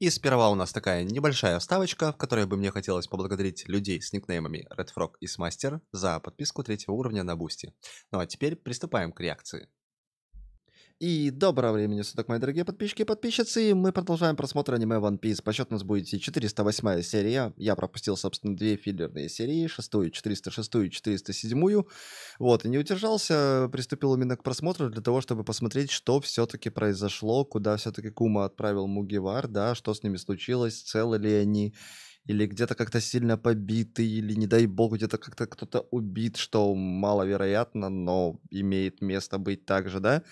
И сперва у нас такая небольшая вставочка, в которой бы мне хотелось поблагодарить людей с никнеймами RedFrog и Smastер за подписку третьего уровня на Бусти. Ну а теперь приступаем к реакции. И доброго времени суток, мои дорогие подписчики и подписчицы. Мы продолжаем просмотр аниме One Piece. По счету у нас будет 408 серия. Я пропустил, собственно, две филлерные серии. Шестую, 406 и 407. Вот, и не удержался. Приступил именно к просмотру для того, чтобы посмотреть, что все-таки произошло, куда все-таки Кума отправил Мугивар, да, что с ними случилось, целы ли они или где-то как-то сильно побиты, или, не дай бог, где-то как-то кто-то убит, что маловероятно, но имеет место быть также, да?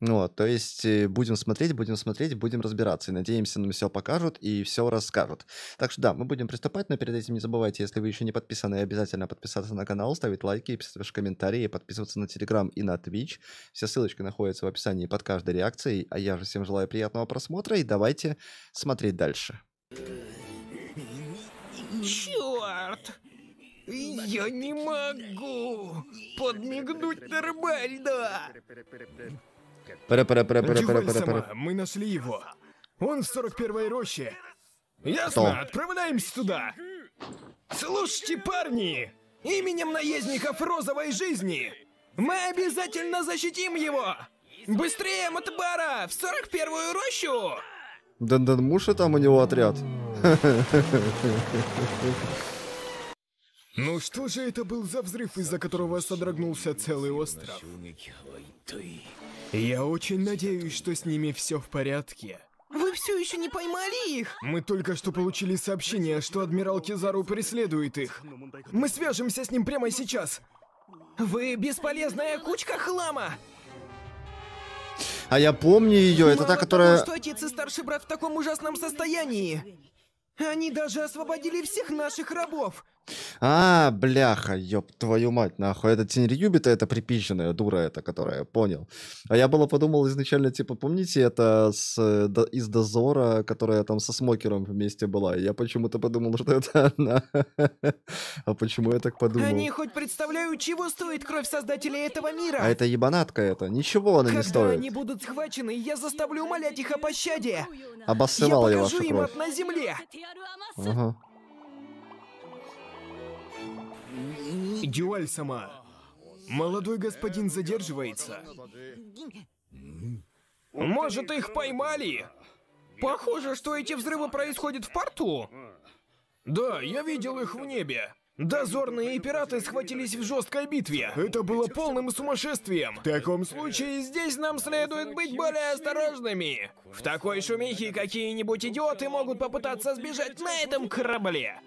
Ну вот, то есть э, будем смотреть, будем смотреть, будем разбираться. И надеемся, нам все покажут и все расскажут. Так что да, мы будем приступать, но перед этим не забывайте, если вы еще не подписаны, обязательно подписаться на канал, ставить лайки, писать ваши комментарии, подписываться на Телеграм и на Twitch. Все ссылочки находятся в описании под каждой реакцией. А я же всем желаю приятного просмотра и давайте смотреть дальше. Черт! Я не могу подмигнуть нормально! пара пара пара пара пара пара пара Мы нашли его. Он в 41-й роще. Ясно, Кто? отправляемся туда. Слушайте, парни, именем наездников розовой жизни мы обязательно защитим его. Быстрее, Матбара, в 41-ю рощу! Дэн-дэн Муша там у него отряд. Ну что же это был за взрыв, из-за которого содрогнулся целый остров? Я очень надеюсь, что с ними все в порядке. Вы все еще не поймали их? Мы только что получили сообщение, что адмирал Кизару преследует их. Мы свяжемся с ним прямо сейчас. Вы бесполезная кучка хлама! А я помню ее, это Мало та, которая... Того, что отец и старший брат в таком ужасном состоянии. Они даже освободили всех наших рабов. А, бляха, ёб твою мать, нахуй. Это тень Рьюбита, это припиченная дура эта, которая, понял. А я было подумал изначально, типа, помните, это с, э, до, из Дозора, которая там со Смокером вместе была. Я почему-то подумал, что это она. А почему я так подумал? Они хоть представляют, чего стоит кровь создателя этого мира. А это ебанатка это. Ничего она не стоит. Когда они будут схвачены, я заставлю умолять их о пощаде. Обоссывал я, я вашу кровь. Я покажу им на земле. Ага. Дюаль сама. Молодой господин задерживается. Может, их поймали? Похоже, что эти взрывы происходят в порту. Да, я видел их в небе. Дозорные и пираты схватились в жесткой битве. Это было полным сумасшествием. В таком случае здесь нам следует быть более осторожными. В такой шумихе какие-нибудь идиоты могут попытаться сбежать на этом корабле.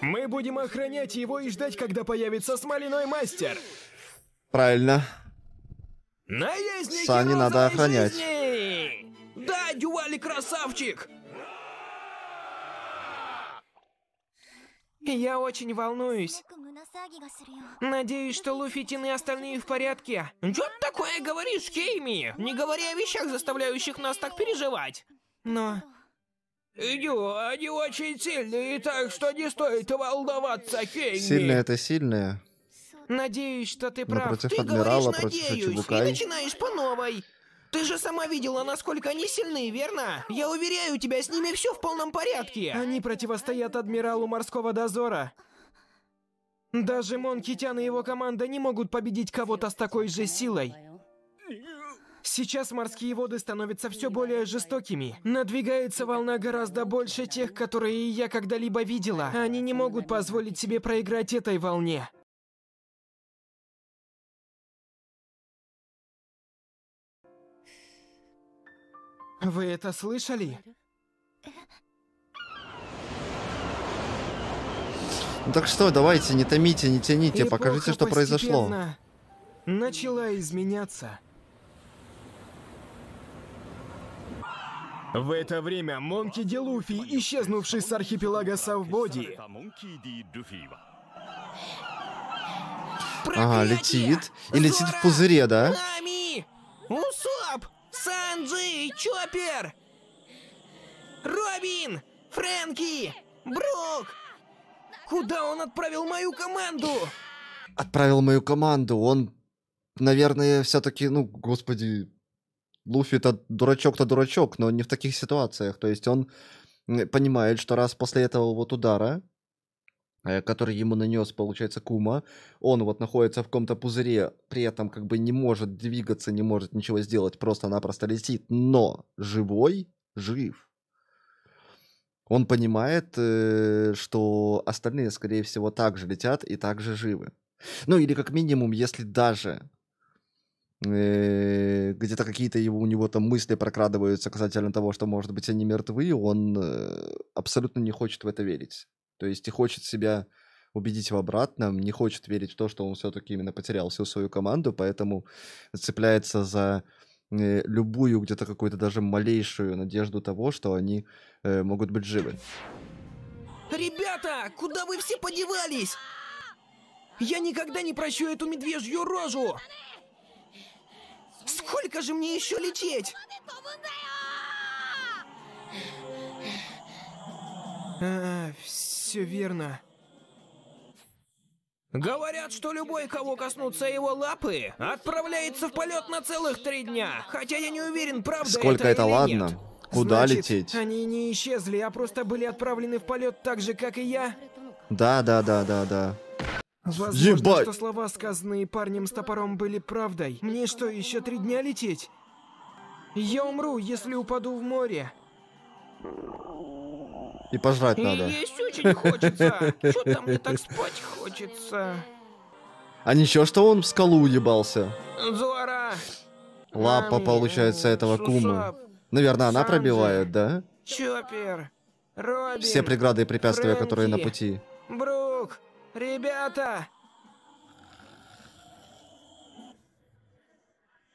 Мы будем охранять его и ждать, когда появится смоляной мастер. Правильно. Наездники Сани надо охранять. Жизни! Да, Дювали красавчик! Я очень волнуюсь. Надеюсь, что Луфи, и остальные в порядке. Чё ты такое говоришь, Кейми? Не говори о вещах, заставляющих нас так переживать. Но Идю, они очень сильные, так что не стоит волноваться, Кейми. Сильные это сильные. Надеюсь, что ты ну, прав. Но против ты адмирала, говоришь, против надеюсь, Чебукай. и начинаешь по новой. Ты же сама видела, насколько они сильны, верно? Я уверяю тебя, с ними все в полном порядке. Они противостоят адмиралу морского дозора. Даже Монкитян и его команда не могут победить кого-то с такой же силой. Сейчас морские воды становятся все более жестокими. Надвигается волна гораздо больше тех, которые я когда-либо видела. Они не могут позволить себе проиграть этой волне. Вы это слышали? так что, давайте, не томите, не тяните, И покажите, что произошло. Начала изменяться. В это время Монки де Луфи, исчезнувший с архипелага Савбоди, Ага, летит. И летит в пузыре, да? Нами! Усоп! Санджи! Чоппер! Робин! Фрэнки! Брук! Куда он отправил мою команду? Отправил мою команду. Он, наверное, все-таки, ну, господи, луфи это дурачок-то дурачок, но не в таких ситуациях. То есть он понимает, что раз после этого вот удара, э, который ему нанес, получается, Кума, он вот находится в каком-то пузыре, при этом как бы не может двигаться, не может ничего сделать, просто-напросто летит, но живой, жив. Он понимает, э, что остальные, скорее всего, также летят и также живы. Ну или как минимум, если даже Э, где-то какие-то его, у него там мысли прокрадываются касательно того, что, может быть, они мертвы, он э, абсолютно не хочет в это верить. То есть и хочет себя убедить в обратном, не хочет верить в то, что он все-таки именно потерял всю свою команду, поэтому цепляется за э, любую где-то какую-то даже малейшую надежду того, что они могут быть живы. Ребята, куда вы все подевались? Я никогда не прощу эту медвежью рожу! Сколько же мне еще лететь? А, все верно. Говорят, что любой, кого коснутся его лапы, отправляется в полет на целых три дня. Хотя я не уверен, правда Сколько это, это или ладно? Нет. Куда Значит, лететь? Они не исчезли, а просто были отправлены в полет так же, как и я. Да, да, да, да, да. Возможно, Ебать! что слова, сказанные парнем с топором, были правдой. Мне что, еще три дня лететь? Я умру, если упаду в море. И пожрать надо. И Есть очень хочется. Что там мне так спать хочется? А ничего, что он в скалу уебался. Зора. Лапа, получается, этого кума. Наверное, она пробивает, да? Чоппер, Робин, Все преграды и препятствия, Фрэнки, которые на пути. Брук, Ребята!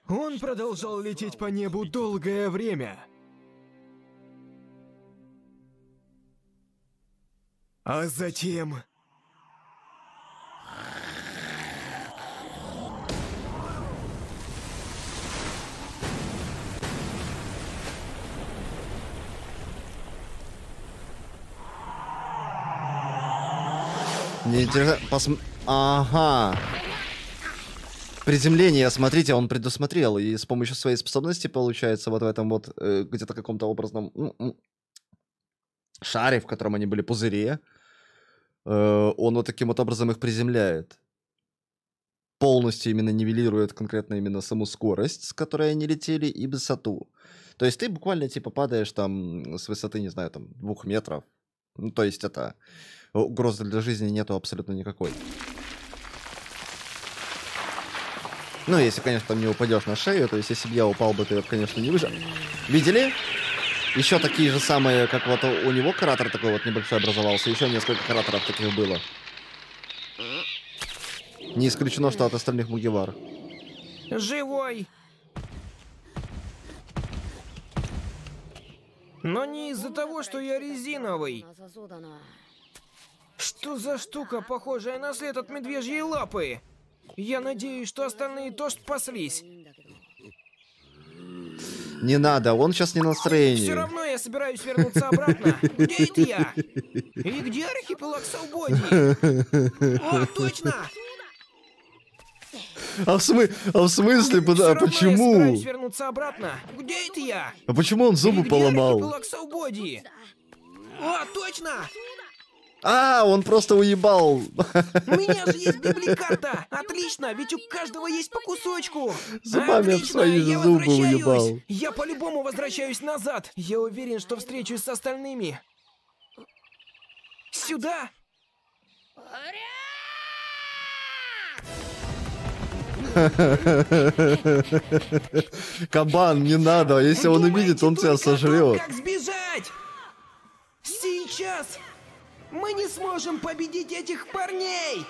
Он продолжал лететь по небу долгое время. А затем... Не держа... Посм... Ага. Приземление, смотрите, он предусмотрел. И с помощью своей способности, получается, вот в этом вот э, где-то каком-то образном шаре, в котором они были пузыре, э, он вот таким вот образом их приземляет. Полностью именно нивелирует конкретно именно саму скорость, с которой они летели, и высоту. То есть ты буквально типа падаешь там с высоты, не знаю, там двух метров. Ну, то есть это угрозы для жизни нету абсолютно никакой. Ну, если, конечно, там не упадешь на шею, то есть если бы я упал бы, то я конечно, не выжил. Видели? Еще такие же самые, как вот у него кратер такой вот небольшой образовался. Еще несколько кратеров таких было. Не исключено, что от остальных Мугевар. Живой! Но не из-за того, что я резиновый. Что за штука, похожая на след от медвежьей лапы? Я надеюсь, что остальные тоже спаслись. Не надо, он сейчас не настроение. Все равно я собираюсь вернуться обратно. Где я? И где архипелаг Саубоди? О, точно! А в, смы... а в смысле, под... а почему? Я вернуться обратно. Где это я? А почему он зубы И где поломал? Архипелаг Саубоди? О, точно! А, он просто уебал. У меня же есть библикарта. Отлично, ведь у каждого есть по кусочку. Зубами Отлично, свои я зубы уебал. Я по-любому возвращаюсь назад. Я уверен, что встречусь с остальными. Сюда! Кабан, не надо. Если он увидит, он тебя сожрет. Как сбежать? Сейчас! Мы не сможем победить этих парней!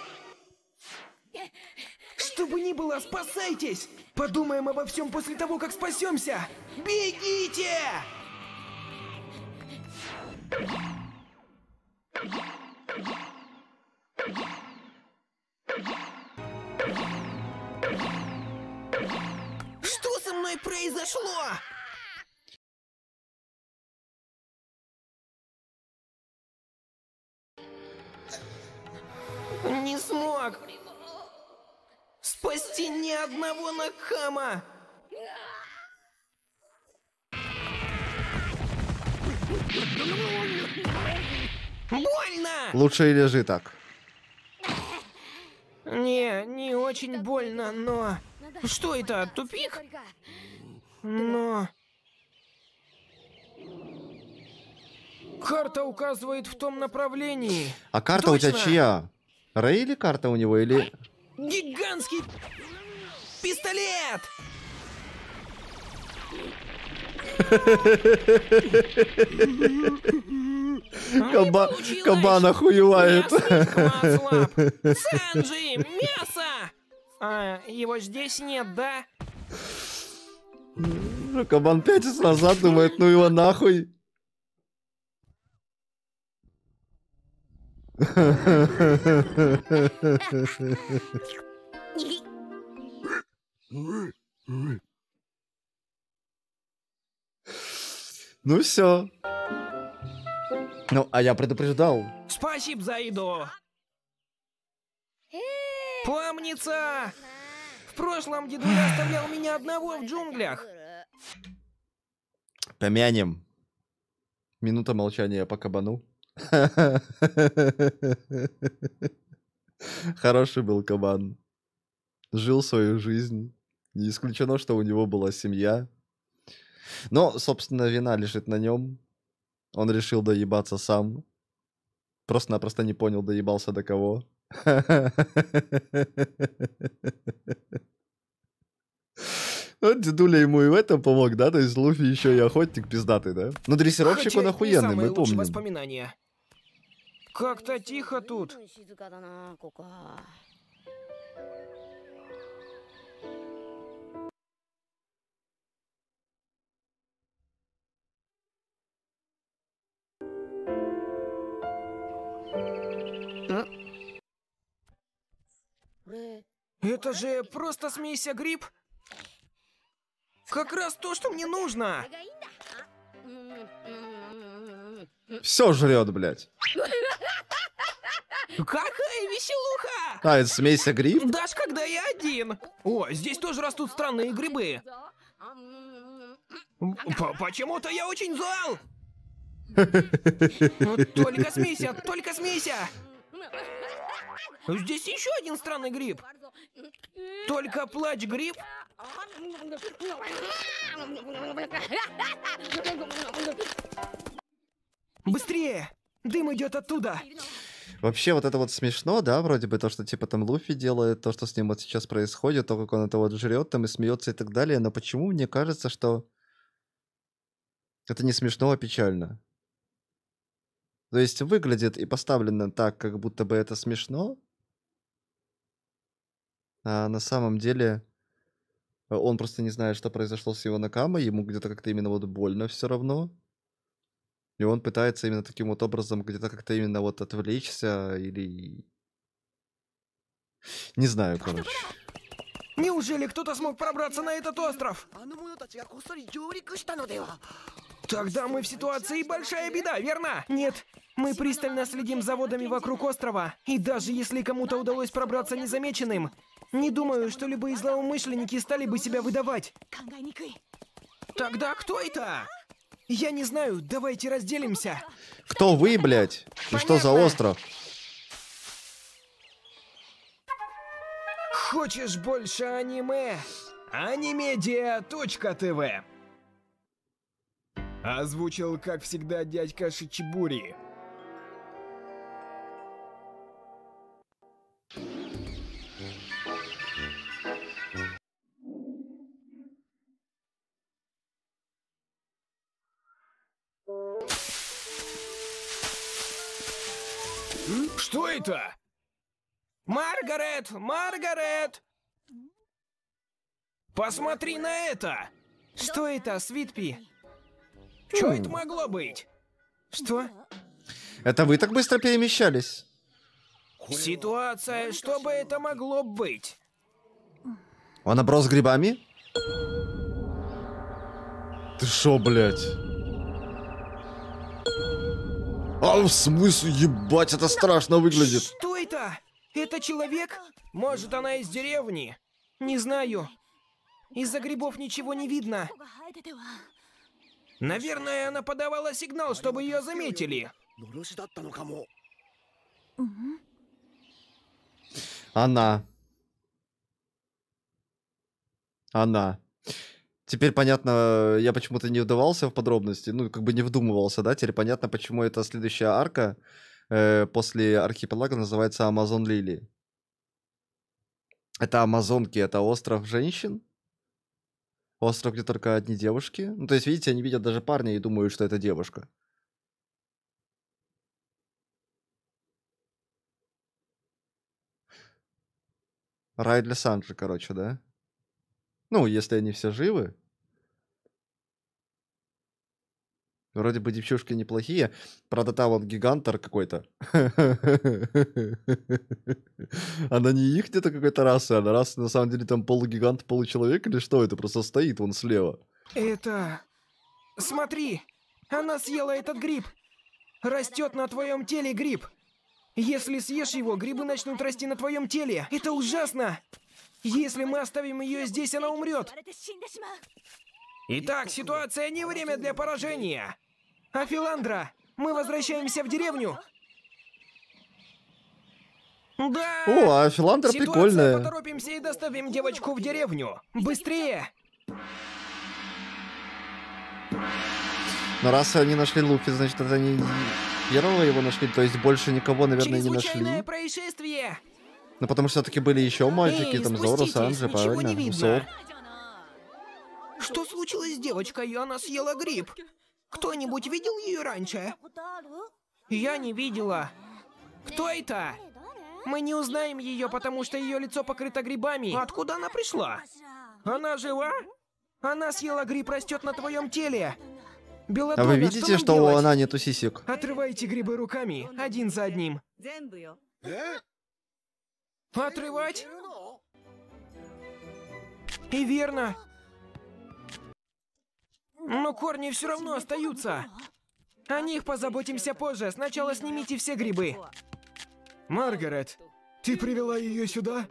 Что бы ни было, спасайтесь! Подумаем обо всем после того, как спасемся! Бегите! Что со мной произошло? одного Накама! Больно! Лучше лежи так. Не, не очень больно, но... Что это, тупик? Но... Карта указывает в том направлении. А карта Точно. у тебя чья? Рэй или карта у него, или... Гигантский пистолет! Каба... Кабан охуевает. Санджи, мясо! А, его здесь нет, да? Кабан пятится назад, думает, ну его нахуй. Ну все. Ну, а я предупреждал. Спасибо за еду. Помнится! В прошлом дедуля оставлял меня одного в джунглях. Помянем. Минута молчания по кабану. Хороший был кабан. Жил свою жизнь. Не исключено, что у него была семья. Но, собственно, вина лежит на нем. Он решил доебаться сам. Просто-напросто не понял, доебался до кого. Вот дедуля ему и в этом помог, да? То есть Луфи еще и охотник пиздатый, да? Но ну, дрессировщик Хотя он охуенный, мы помним. Как-то тихо тут. Это же просто смейся гриб. Как раз то, что мне нужно. Все жрет, блядь. Какая веселуха! А, это смейся гриб? Дашь, когда я один. О, здесь тоже растут странные грибы. Почему-то я очень зол. Только смейся, только смейся. Здесь еще один странный гриб. Только плач гриб. Быстрее! Дым идет оттуда. Вообще, вот это вот смешно, да, вроде бы, то, что, типа, там Луфи делает, то, что с ним вот сейчас происходит, то, как он это вот жрет там и смеется и так далее, но почему мне кажется, что это не смешно, а печально? То есть выглядит и поставлено так, как будто бы это смешно, а на самом деле э, он просто не знает, что произошло с его Накама, ему где-то как-то именно вот больно все равно. И он пытается именно таким вот образом где-то как-то именно вот отвлечься или... Не знаю, короче. Неужели кто-то смог пробраться на этот остров? Тогда мы в ситуации большая беда, верно? Нет, мы пристально следим за водами вокруг острова, и даже если кому-то удалось пробраться незамеченным, не думаю, что любые злоумышленники стали бы себя выдавать. Тогда кто это? Я не знаю, давайте разделимся. Кто вы, блядь? И Понятно. что за остров? Хочешь больше аниме? Анимедиа.тв Озвучил, как всегда, дядька Шичибури. Что это? Маргарет! Маргарет! Посмотри на это! Что это, Свитпи? Что это могло быть? Что? Это вы так быстро перемещались? Ситуация, что бы это могло быть? Он оброс грибами? Ты шо, блядь? А в смысле, ебать, это страшно выглядит. Что это? Это человек? Может, она из деревни? Не знаю. Из-за грибов ничего не видно. Наверное, она подавала сигнал, чтобы ее заметили. Она. Она. Теперь понятно, я почему-то не вдавался в подробности, ну, как бы не вдумывался, да? Теперь понятно, почему эта следующая арка э, после архипелага называется Амазон Лили. Это Амазонки, это остров женщин? Остров, где только одни девушки. Ну, то есть, видите, они видят даже парня и думают, что это девушка. Рай для Санджи, короче, да? Ну, если они все живы, Вроде бы девчушки неплохие. Правда, там он гигантор какой-то. Она не их где-то какой-то расы, она раса на самом деле там полугигант, получеловек или что это? Просто стоит он слева. Это... Смотри, она съела этот гриб. Растет на твоем теле гриб. Если съешь его, грибы начнут расти на твоем теле. Это ужасно. Если мы оставим ее здесь, она умрет. Итак, ситуация не время для поражения. Афиландра, мы возвращаемся в деревню. Да! О, а Филандра Ситуация прикольная. поторопимся и доставим девочку в деревню. Быстрее! Но раз они нашли Луки, значит, это они первого его нашли, то есть больше никого, наверное, не нашли. происшествие! Ну, потому что все-таки были еще мальчики, Эй, там Зоро, Санджи, правильно? Сор. Что случилось с девочкой? Она съела гриб. Кто-нибудь видел ее раньше? Я не видела. Кто это? Мы не узнаем ее, потому что ее лицо покрыто грибами. Откуда она пришла? Она жива? Она съела гриб, растет на твоем теле. Белатона, а вы видите, что, что у она нету сисек? Отрывайте грибы руками, один за одним. Э? Отрывать? И верно, но корни все равно остаются. О них позаботимся позже. Сначала снимите все грибы. Маргарет, ты привела ее сюда?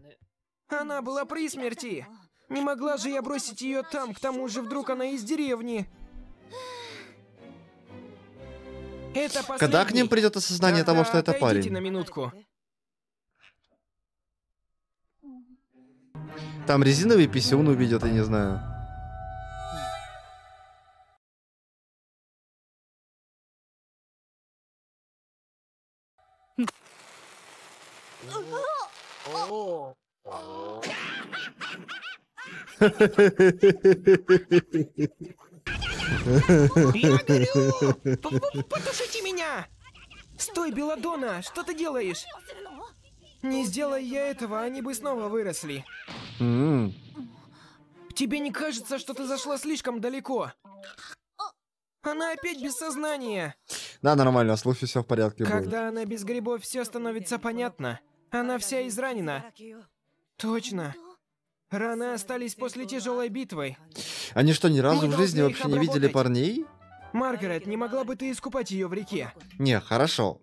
Она была при смерти. Не могла же я бросить ее там, к тому же вдруг она из деревни. Это Когда к ним придет осознание а, того, что это парень? на минутку. Там резиновый писюн увидят, я не знаю. Я горю! Потушите меня! Стой, Беладона, что ты делаешь? Не сделай я этого, они бы снова выросли. Тебе не кажется, что ты зашла слишком далеко? Она опять без сознания. Да, нормально, с все в порядке Когда будет. она без грибов, все становится понятно. Она вся изранена. Точно. Раны остались после тяжелой битвы. Они что, ни разу Мы в жизни вообще не видели парней? Маргарет, не могла бы ты искупать ее в реке? Не, хорошо.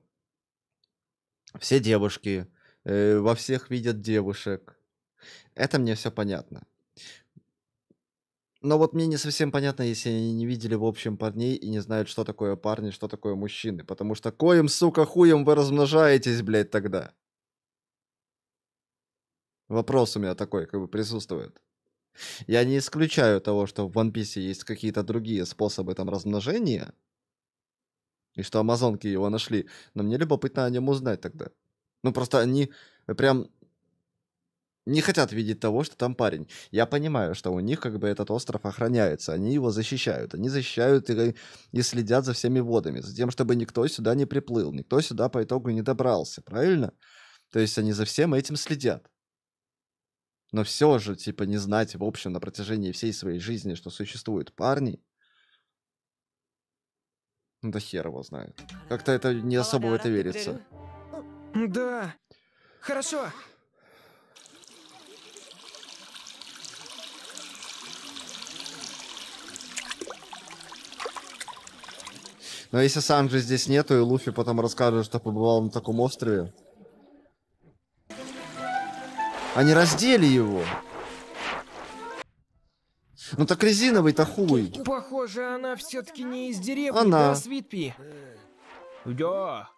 Все девушки. Э, во всех видят девушек. Это мне все понятно. Но вот мне не совсем понятно, если они не видели в общем парней и не знают, что такое парни, что такое мужчины. Потому что коим, сука, хуем вы размножаетесь, блядь, тогда? Вопрос у меня такой, как бы присутствует. Я не исключаю того, что в One Piece есть какие-то другие способы там размножения. И что амазонки его нашли. Но мне любопытно о нем узнать тогда. Ну, просто они прям не хотят видеть того, что там парень. Я понимаю, что у них как бы этот остров охраняется, они его защищают, они защищают и, и следят за всеми водами, за тем, чтобы никто сюда не приплыл, никто сюда по итогу не добрался, правильно? То есть они за всем этим следят. Но все же, типа, не знать, в общем, на протяжении всей своей жизни, что существуют парни, ну да хер его знает. Как-то это не особо в это верится. Да. Хорошо. Но если Санджи здесь нету, и Луфи потом расскажет, что побывал на таком острове. Они раздели его. Ну так резиновый-то хуй. Похоже, она все-таки не из деревни, она. да, Свитпи. Да.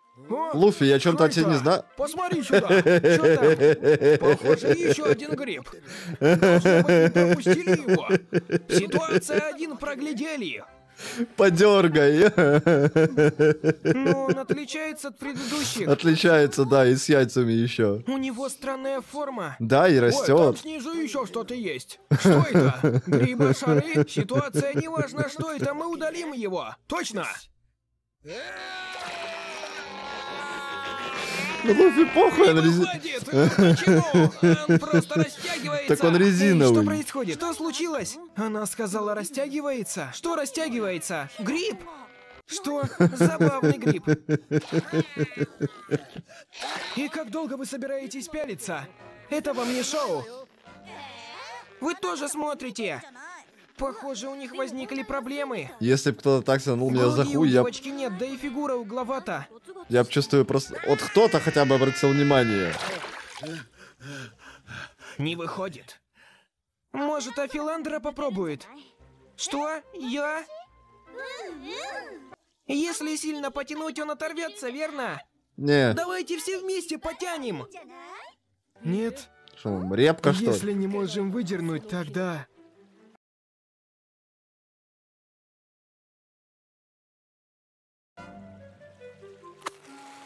Луфи, я чем-то о тебе не знаю. Посмотри сюда. Что там? Похоже, еще один гриб. Должно быть, не пропустили его. Ситуация один проглядели. Подергай. Ну, он отличается от предыдущих. Отличается, да, и с яйцами еще. У него странная форма. Да, и растет. Ой, там снизу еще что-то есть. Что это? Грибы, шары? Ситуация неважно, что это, мы удалим его. Точно! Ну кофе похуй, он резиновый. просто растягивается. Так он резиновый. Что происходит? Что случилось? Она сказала, растягивается. Что растягивается? Гриб? Что? Забавный гриб. И как долго вы собираетесь пялиться? Это вам не шоу. Вы тоже смотрите. Похоже, у них возникли проблемы. Если бы кто-то так свернул меня за хуй, я... Девочки нет, да и фигура угловата. Я чувствую просто... Вот кто-то хотя бы обратил внимание. Не выходит. Может, Афиландра попробует? Что? Я? Если сильно потянуть, он оторвется, верно? Нет. Давайте все вместе потянем. Нет. Что, репка, что ли? Если не можем выдернуть, тогда...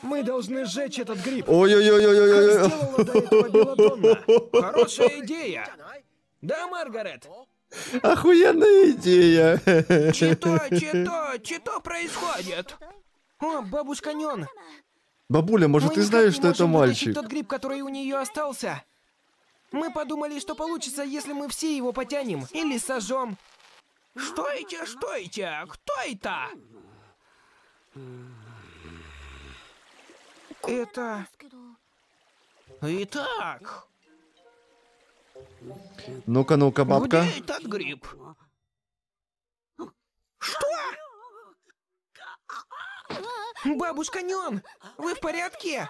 Мы должны сжечь этот гриб. Ой-ой-ой-ой-ой-ой. Хорошая идея. Да, Маргарет? Охуенная идея. Чито, чито, чито происходит? О, бабушка Нен. Бабуля, может, Мы ты знаешь, что это мальчик? тот гриб, который у нее остался. Мы подумали, что получится, если мы все его потянем или сожжем. Что эти, что эти? Кто это? Это... Итак... Ну-ка, ну-ка, бабка. Где этот гриб? Что? Бабушка Нюн, вы в порядке?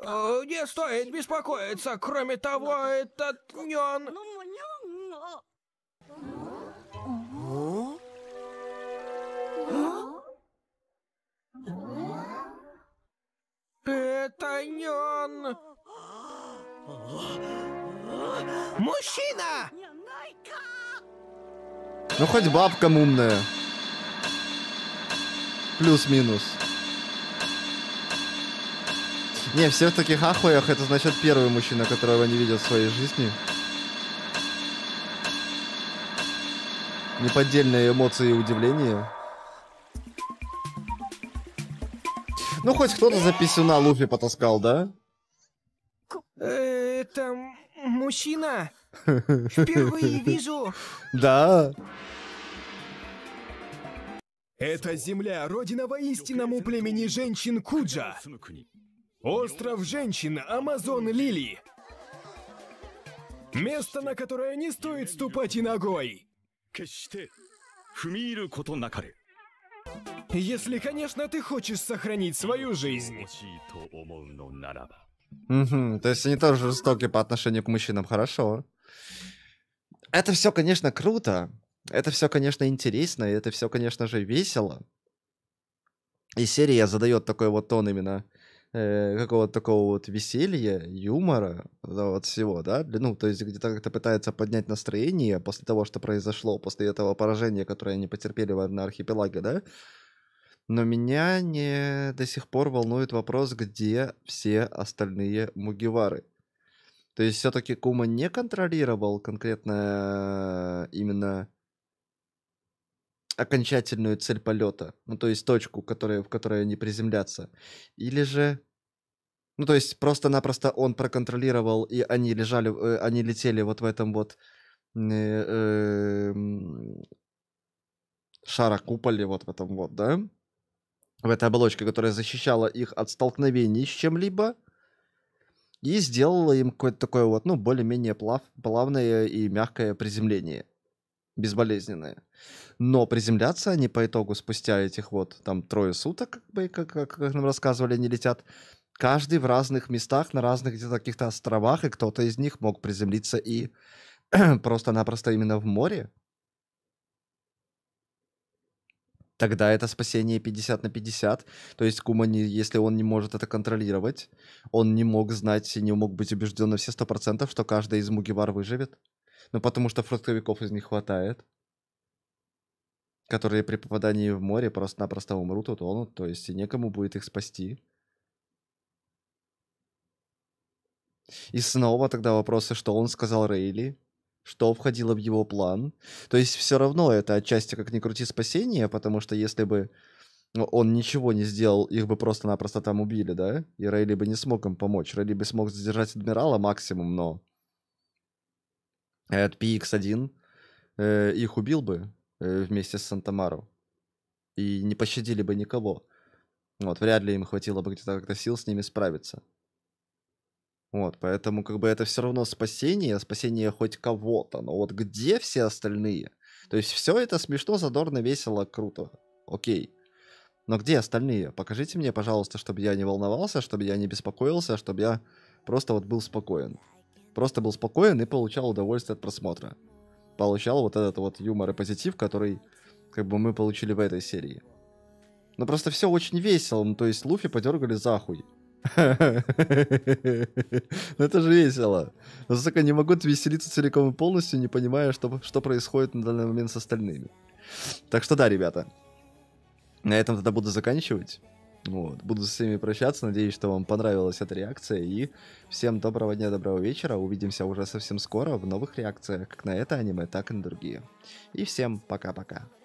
Э, не стоит беспокоиться. Кроме того, этот Нюн... это Мужчина! Ну хоть бабка умная. Плюс-минус. Не, все в таких ахуях, это значит первый мужчина, которого не видел в своей жизни. Неподдельные эмоции и удивление. Ну, хоть кто-то за писюна Луфи потаскал, да? Это мужчина. Впервые вижу. Да. Это земля, родина воистинному племени женщин Куджа. Остров женщин Амазон Лили. Место, на которое не стоит ступать и ногой. Если, конечно, ты хочешь сохранить свою жизнь. то есть они тоже жестоки по отношению к мужчинам, хорошо. Это все, конечно, круто. Это все, конечно, интересно, и это все, конечно же, весело. И серия задает такой вот тон именно э, какого-то такого вот веселья, юмора, вот всего, да? Ну, то есть где-то как-то пытается поднять настроение после того, что произошло, после этого поражения, которое они потерпели на архипелаге, да? Но меня не до сих пор волнует вопрос, где все остальные Мугивары. То есть все-таки Кума не контролировал конкретно э, именно окончательную цель полета, ну то есть точку, которая, в которой они приземлятся. Или же... Ну то есть просто-напросто он проконтролировал, и они лежали, э, они летели вот в этом вот э, эм, шара куполе вот в этом вот, да? в этой оболочке, которая защищала их от столкновений с чем-либо, и сделала им какое-то такое вот, ну, более-менее плав, плавное и мягкое приземление, безболезненное. Но приземляться они по итогу спустя этих вот там трое суток, как, бы, как, как, как нам рассказывали, они летят, каждый в разных местах, на разных где-то каких-то островах, и кто-то из них мог приземлиться и просто-напросто именно в море, тогда это спасение 50 на 50. То есть Кума, не, если он не может это контролировать, он не мог знать и не мог быть убежден на все 100%, что каждая из Мугивар выживет. Ну, потому что фруктовиков из них хватает которые при попадании в море просто-напросто умрут, утонут, то есть и некому будет их спасти. И снова тогда вопросы, что он сказал Рейли, что входило в его план. То есть все равно это отчасти как ни крути спасение, потому что если бы ну, он ничего не сделал, их бы просто-напросто там убили, да? И Рейли бы не смог им помочь. Рейли бы смог задержать адмирала максимум, но этот PX-1 э, их убил бы э, вместе с Сантамару. И не пощадили бы никого. Вот, вряд ли им хватило бы где-то как-то сил с ними справиться. Вот, поэтому как бы это все равно спасение, спасение хоть кого-то, но вот где все остальные? То есть все это смешно, задорно, весело, круто, окей. Но где остальные? Покажите мне, пожалуйста, чтобы я не волновался, чтобы я не беспокоился, чтобы я просто вот был спокоен. Просто был спокоен и получал удовольствие от просмотра. Получал вот этот вот юмор и позитив, который как бы мы получили в этой серии. Но ну, просто все очень весело, ну, то есть Луфи подергали за хуй. Ну это же весело. Но ну, сука, не могу веселиться целиком и полностью, не понимая, что, что происходит на данный момент с остальными. Так что да, ребята. На этом тогда буду заканчивать. Вот. Буду с всеми прощаться. Надеюсь, что вам понравилась эта реакция. И всем доброго дня, доброго вечера. Увидимся уже совсем скоро в новых реакциях, как на это аниме, так и на другие. И всем пока-пока.